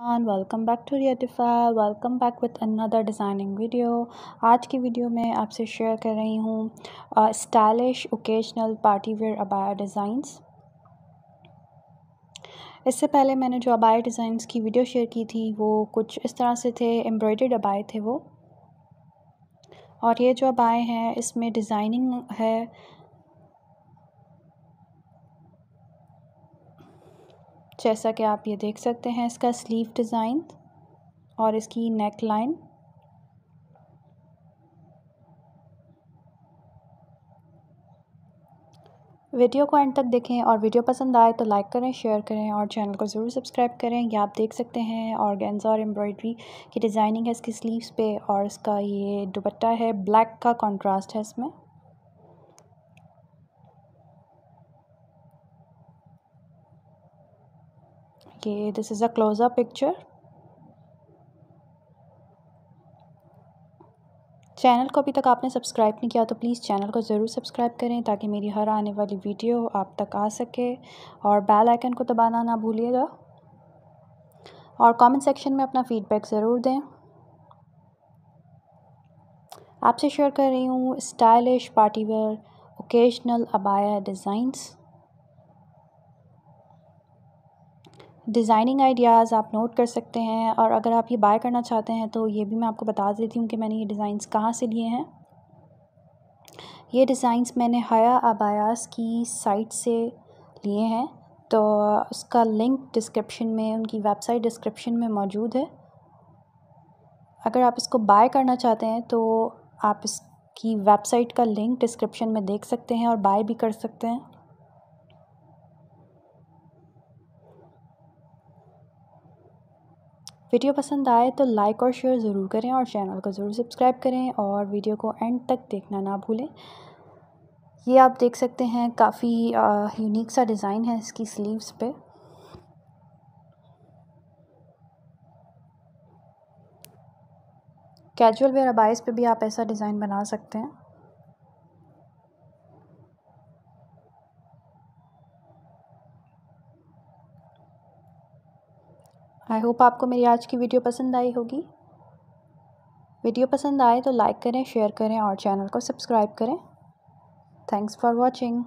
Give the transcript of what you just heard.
and welcome back to रियटिफाई welcome back with another designing video आज की video में आपसे शेयर कर रही हूँ स्टाइलिश ओकेजनल पार्टी वेयर अबाया डिज़ाइंस इससे पहले मैंने जो अबाया डिज़ाइंस की वीडियो शेयर की थी वो कुछ इस तरह से थे एम्ब्रॉयड अबाए थे वो और ये जो अबाए हैं इसमें डिज़ाइनिंग है जैसा कि आप ये देख सकते हैं इसका स्लीव डिज़ाइन और इसकी नेक लाइन वीडियो को एंड तक देखें और वीडियो पसंद आए तो लाइक करें शेयर करें और चैनल को ज़रूर सब्सक्राइब करें यह आप देख सकते हैं गेंजा और एम्ब्रॉयडरी की डिज़ाइनिंग है इसकी स्लीव्स पे और इसका ये दुपट्टा है ब्लैक का कंट्रास्ट है इसमें Okay, this is a closeup picture channel को अभी तक आपने सब्सक्राइब नहीं किया तो प्लीज़ चैनल को ज़रूर सब्सक्राइब करें ताकि मेरी हर आने वाली वीडियो आप तक आ सके और बेल आइकन को दबाना ना भूलिएगा और कमेंट सेक्शन में अपना फ़ीडबैक ज़रूर दें आपसे शेयर कर रही हूँ स्टाइलिश पार्टीवेयर ओकेजनल अबाया डिज़ाइंस डिज़ाइनिंग आइडियाज़ आप नोट कर सकते हैं और अगर आप ये बाय करना चाहते हैं तो ये भी मैं आपको बता देती हूँ कि मैंने ये डिज़ाइंस कहाँ से लिए हैं ये डिज़ाइंस मैंने हया आबायास की साइट से लिए हैं तो उसका लिंक डिस्क्रिप्शन में उनकी वेबसाइट डिस्क्रिप्शन में मौजूद है अगर आप इसको बाय करना चाहते हैं तो आप इसकी वेबसाइट का लिंक डिस्क्रिप्शन में देख सकते हैं और बाय भी कर सकते हैं वीडियो पसंद आए तो लाइक और शेयर ज़रूर करें और चैनल को ज़रूर सब्सक्राइब करें और वीडियो को एंड तक देखना ना भूलें ये आप देख सकते हैं काफ़ी यूनिक सा डिज़ाइन है इसकी स्लीव्स पे कैजुअल वेयर अबाइस पे भी आप ऐसा डिज़ाइन बना सकते हैं आई होप आपको मेरी आज की वीडियो पसंद आई होगी वीडियो पसंद आए तो लाइक करें शेयर करें और चैनल को सब्सक्राइब करें थैंक्स फॉर वॉचिंग